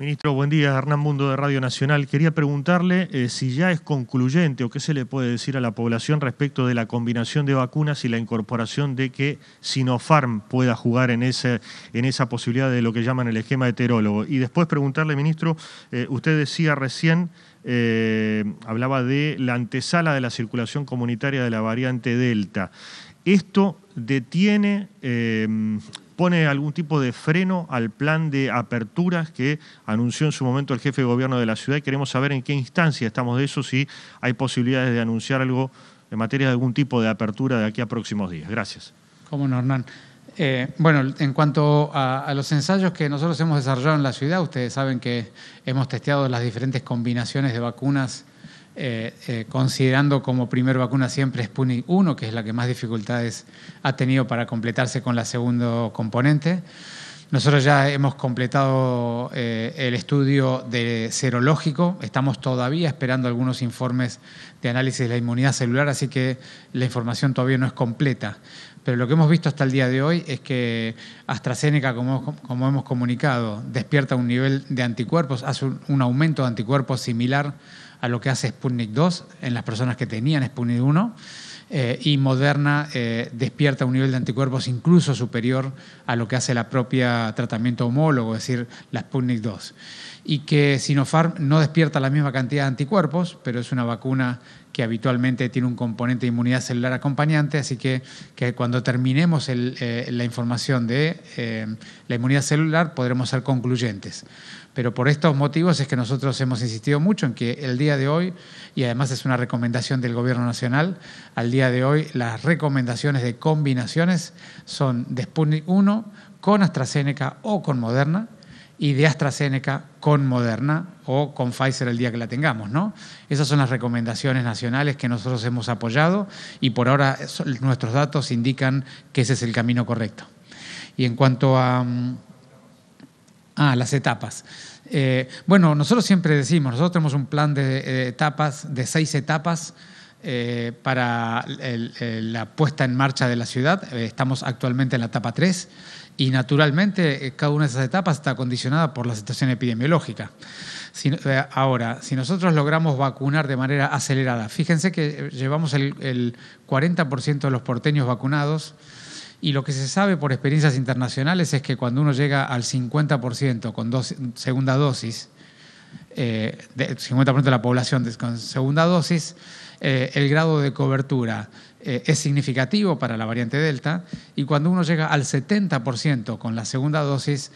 Ministro, buen día. Hernán Mundo de Radio Nacional. Quería preguntarle eh, si ya es concluyente o qué se le puede decir a la población respecto de la combinación de vacunas y la incorporación de que Sinopharm pueda jugar en, en esa posibilidad de lo que llaman el esquema heterólogo. Y después preguntarle, ministro, eh, usted decía recién, eh, hablaba de la antesala de la circulación comunitaria de la variante Delta. ¿Esto detiene pone algún tipo de freno al plan de aperturas que anunció en su momento el jefe de gobierno de la ciudad queremos saber en qué instancia estamos de eso, si hay posibilidades de anunciar algo en materia de algún tipo de apertura de aquí a próximos días. Gracias. Cómo no, Hernán. Eh, bueno, en cuanto a, los ensayos que nosotros hemos desarrollado en la ciudad, ustedes saben que hemos testeado las diferentes combinaciones de vacunas eh, eh, considerando como primer vacuna siempre Sputnik 1, que es la que más dificultades ha tenido para completarse con la segunda componente. Nosotros ya hemos completado eh, el estudio de serológico, estamos todavía esperando algunos informes de análisis de la inmunidad celular, así que la información todavía no es completa. Pero lo que hemos visto hasta el día de hoy es que AstraZeneca, como, como hemos comunicado, despierta un nivel de anticuerpos, hace un aumento de anticuerpos similar a lo que hace Sputnik 2 en las personas que tenían Sputnik 1. Eh, y Moderna eh, despierta un nivel de anticuerpos incluso superior a lo que hace la propia tratamiento homólogo, es decir, la Sputnik 2. Y que Sinopharm no despierta la misma cantidad de anticuerpos, pero es una vacuna que habitualmente tiene un componente de inmunidad celular acompañante, así que, que cuando terminemos eh, la información de eh, la inmunidad celular podremos ser concluyentes. Pero por estos motivos es que nosotros hemos insistido mucho en que el día de hoy, y además es una recomendación del Gobierno Nacional, al día de hoy las recomendaciones de combinaciones son de Sputnik 1 con AstraZeneca o con Moderna, y de AstraZeneca con Moderna o con Pfizer el día que la tengamos, ¿no? Esas son las recomendaciones nacionales que nosotros hemos apoyado y por ahora nuestros datos indican que ese es el camino correcto. Y en cuanto a, mm, ah, las etapas, eh, bueno, nosotros siempre decimos, nosotros tenemos un plan de, de eh, etapas, de seis etapas eh, para la puesta en marcha de la ciudad. Eh, estamos actualmente en la etapa 3 y naturalmente eh, cada una de esas etapas está condicionada por la situación epidemiológica. ahora, si nosotros logramos vacunar de manera acelerada, fíjense que llevamos el, 40% de los porteños vacunados. Y lo que se sabe por experiencias internacionales es que cuando uno llega al 50% con segunda dosis, eh, de 50% de la población con segunda dosis, eh, el grado de cobertura eh, es significativo para la variante Delta y cuando uno llega al 70% con la segunda dosis,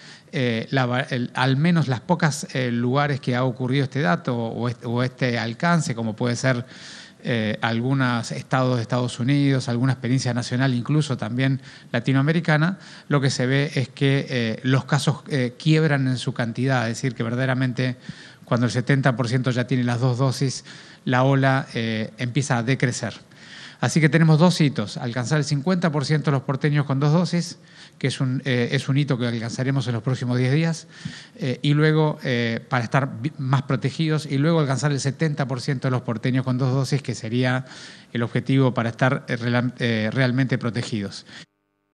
al menos las pocas lugares que ha ocurrido este dato o este alcance, como puede ser eh, algunos estados de Estados Unidos, alguna experiencia nacional, incluso también latinoamericana, lo que se ve es que eh, los casos eh, quiebran en su cantidad, es decir, que verdaderamente cuando el 70% ya tiene las dos dosis, la ola empieza a decrecer. Así que tenemos dos hitos, alcanzar el 50% de los porteños con dos dosis, que es un, eh, es un hito que alcanzaremos en los próximos 10 días, eh, y luego eh, para estar más protegidos, y luego alcanzar el 70% de los porteños con dos dosis, que sería el objetivo para estar realmente protegidos.